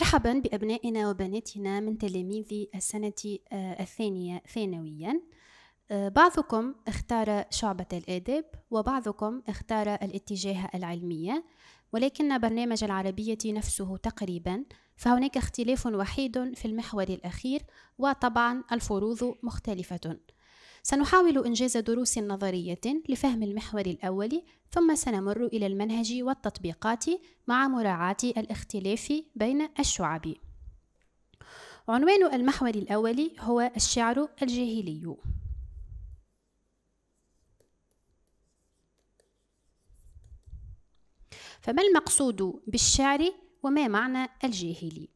مرحبا بأبنائنا وبناتنا من تلاميذ السنة آه، الثانية ثانويا آه، بعضكم اختار شعبة الآداب وبعضكم اختار الاتجاه العلمية ولكن برنامج العربية نفسه تقريبا فهناك اختلاف وحيد في المحور الأخير وطبعا الفروض مختلفة سنحاول إنجاز دروس نظرية لفهم المحور الأول ثم سنمر إلى المنهج والتطبيقات مع مراعاة الاختلاف بين الشعب عنوان المحور الأول هو الشعر الجاهلي فما المقصود بالشعر وما معنى الجاهلي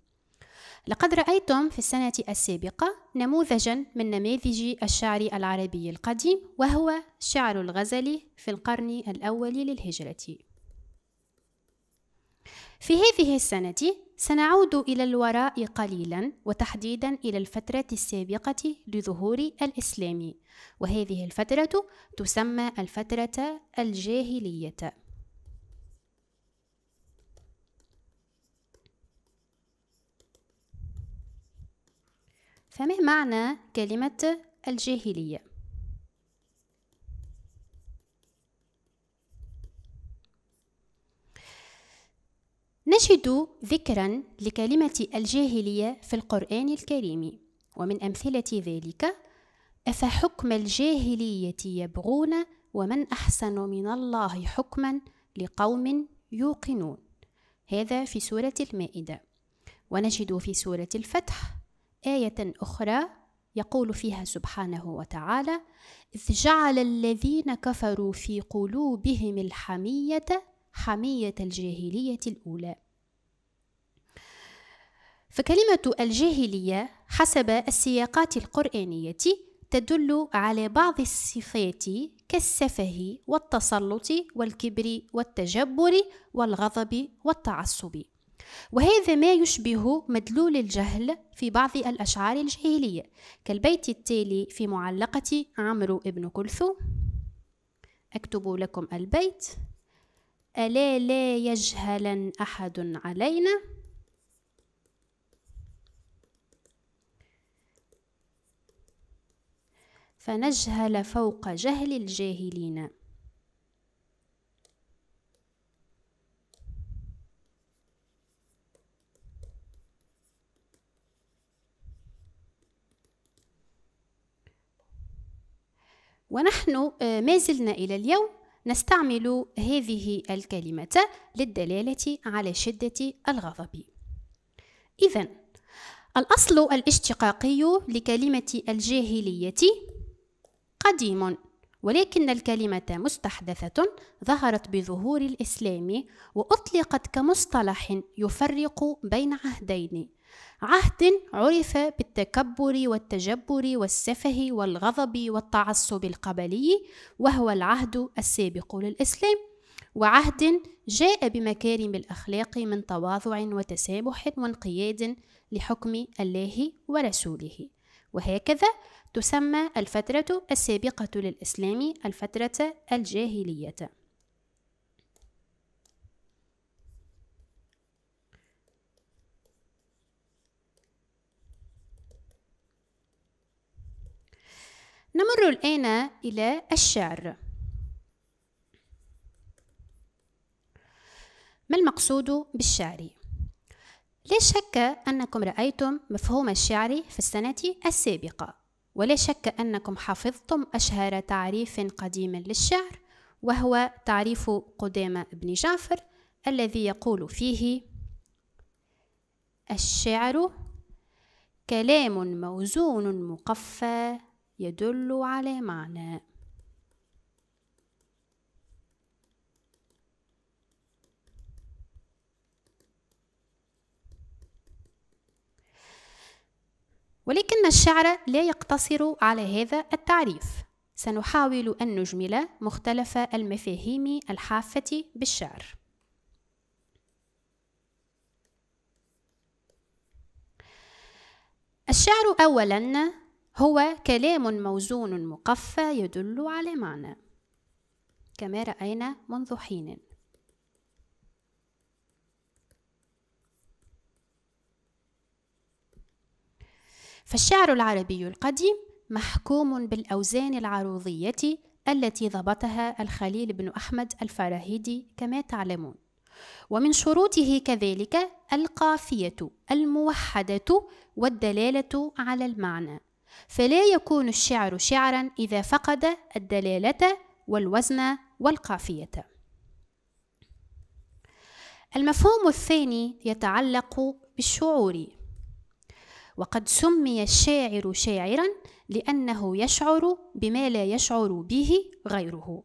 لقد رأيتم في السنة السابقة نموذجا من نماذج الشعر العربي القديم وهو شعر الغزل في القرن الأول للهجرة في هذه السنة سنعود إلى الوراء قليلا وتحديدا إلى الفترة السابقة لظهور الإسلام وهذه الفترة تسمى الفترة الجاهلية فما معنى كلمة الجاهلية؟ نجد ذكرا لكلمة الجاهلية في القرآن الكريم ومن أمثلة ذلك أفحكم الجاهلية يبغون ومن أحسن من الله حكما لقوم يوقنون هذا في سورة المائدة ونجد في سورة الفتح آية أخرى يقول فيها سبحانه وتعالى إذ جعل الذين كفروا في قلوبهم الحمية حمية الجاهلية الأولى فكلمة الجاهلية حسب السياقات القرآنية تدل على بعض الصفات كالسفه والتسلط والكبر والتجبر والغضب والتعصب وهذا ما يشبه مدلول الجهل في بعض الأشعار الجاهلية كالبيت التالي في معلقة عمرو بن كلثوم أكتب لكم البيت ألا لا يجهلا أحد علينا فنجهل فوق جهل الجاهلين ونحن آه، ما زلنا إلى اليوم نستعمل هذه الكلمة للدلالة على شدة الغضب إذا الأصل الاشتقاقي لكلمة الجاهلية قديم ولكن الكلمة مستحدثة ظهرت بظهور الإسلام وأطلقت كمصطلح يفرق بين عهدين عهد عرف بالتكبر والتجبر والسفه والغضب والتعصب القبلي وهو العهد السابق للإسلام وعهد جاء بمكارم الأخلاق من تواضع وتسامح وانقياد لحكم الله ورسوله وهكذا تسمى الفترة السابقة للإسلام الفترة الجاهلية نمر الآن إلى الشعر ما المقصود بالشعر؟ لا شك أنكم رأيتم مفهوم الشعر في السنة السابقة ولا شك أنكم حفظتم أشهر تعريف قديم للشعر وهو تعريف قدامة بن جعفر الذي يقول فيه الشعر كلام موزون مقفى يدل على معنى ولكن الشعر لا يقتصر على هذا التعريف سنحاول أن نجمل مختلف المفاهيم الحافة بالشعر الشعر أولا هو كلام موزون مقفى يدل على معنى كما رأينا منذ حين فالشعر العربي القديم محكوم بالأوزان العروضية التي ضبطها الخليل بن أحمد الفراهيدي كما تعلمون ومن شروطه كذلك القافية الموحدة والدلالة على المعنى فلا يكون الشعر شعرا إذا فقد الدلالة والوزن والقافية المفهوم الثاني يتعلق بالشعور وقد سمي الشاعر شاعرا لأنه يشعر بما لا يشعر به غيره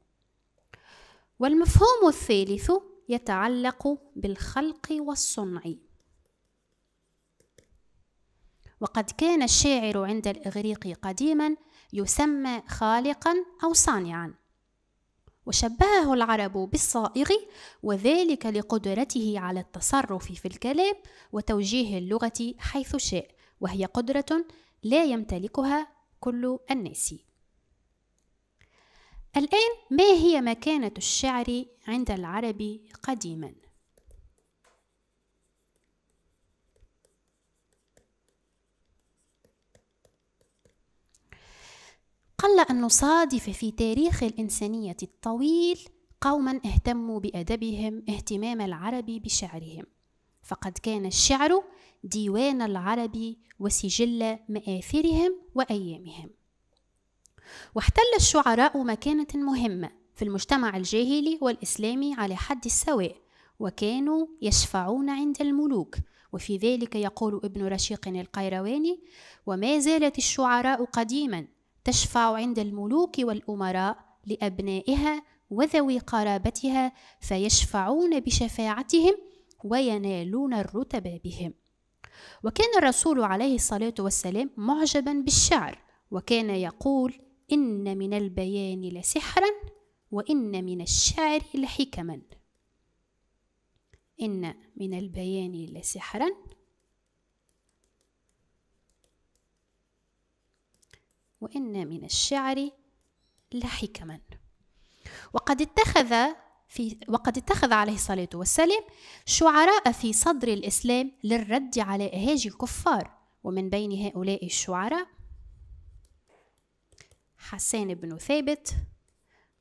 والمفهوم الثالث يتعلق بالخلق والصنع وقد كان الشاعر عند الإغريق قديما يسمى خالقا أو صانعا وشبهه العرب بالصائغ وذلك لقدرته على التصرف في الكلام وتوجيه اللغة حيث شاء وهي قدرة لا يمتلكها كل الناس الآن ما هي مكانة الشعر عند العرب قديماً؟ قل أن نصادف في تاريخ الإنسانية الطويل قوما اهتموا بأدبهم اهتمام العرب بشعرهم فقد كان الشعر ديوان العرب وسجل مآثرهم وأيامهم واحتل الشعراء مكانة مهمة في المجتمع الجاهلي والإسلامي على حد السواء وكانوا يشفعون عند الملوك وفي ذلك يقول ابن رشيق القيرواني وما زالت الشعراء قديما تشفع عند الملوك والأمراء لأبنائها وذوي قرابتها فيشفعون بشفاعتهم وينالون الرتب بهم وكان الرسول عليه الصلاة والسلام معجبا بالشعر وكان يقول إن من البيان لسحرا وإن من الشعر لحكما إن من البيان لسحرا وإن من الشعر لحكما وقد اتخذ في وقد اتخذ عليه الصلاة والسلام شعراء في صدر الإسلام للرد على إهاج الكفار ومن بين هؤلاء الشعراء حسان بن ثابت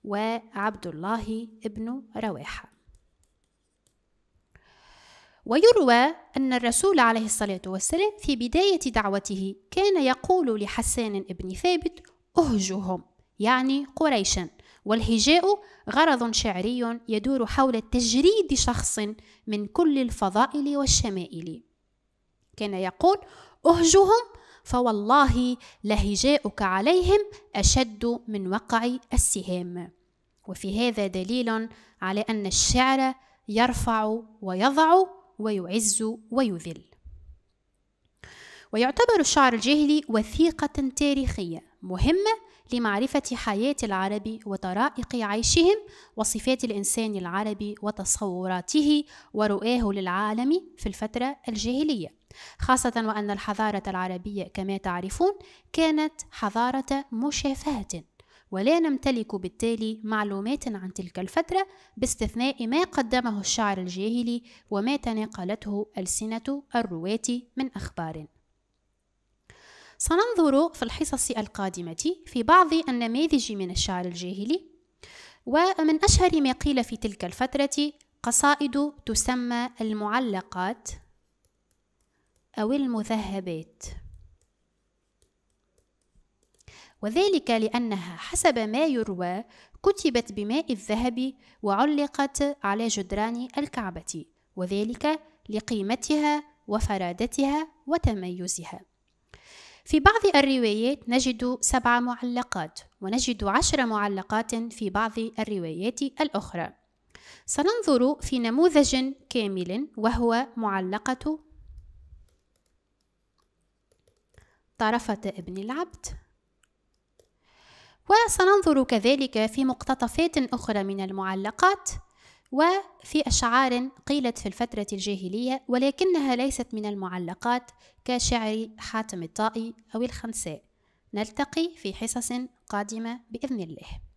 وعبد الله بن رواحه ويروى أن الرسول عليه الصلاة والسلام في بداية دعوته كان يقول لحسان بن ثابت أهجهم يعني قريشا والهجاء غرض شعري يدور حول تجريد شخص من كل الفضائل والشمائل كان يقول أهجهم فوالله لهجاؤك عليهم أشد من وقع السهام وفي هذا دليل على أن الشعر يرفع ويضع ويعز ويذل ويعتبر الشعر الجاهلي وثيقة تاريخية مهمة لمعرفة حياة العرب وطرائق عيشهم وصفات الإنسان العربي وتصوراته ورؤاه للعالم في الفترة الجاهلية خاصة وأن الحضارة العربية كما تعرفون كانت حضارة مشافهة ولا نمتلك بالتالي معلومات عن تلك الفترة باستثناء ما قدمه الشعر الجاهلي وما تناقلته ألسنة الرواة من أخبار سننظر في الحصص القادمة في بعض النماذج من الشعر الجاهلي ومن أشهر ما قيل في تلك الفترة قصائد تسمى المعلقات أو المذهبات وذلك لأنها حسب ما يروى كتبت بماء الذهب وعلقت على جدران الكعبة وذلك لقيمتها وفرادتها وتميزها في بعض الروايات نجد سبع معلقات ونجد عشر معلقات في بعض الروايات الأخرى سننظر في نموذج كامل وهو معلقة طرفة ابن العبد وسننظر كذلك في مقتطفات أخرى من المعلقات وفي أشعار قيلت في الفترة الجاهلية ولكنها ليست من المعلقات كشعر حاتم الطائي أو الخنساء نلتقي في حصص قادمة بإذن الله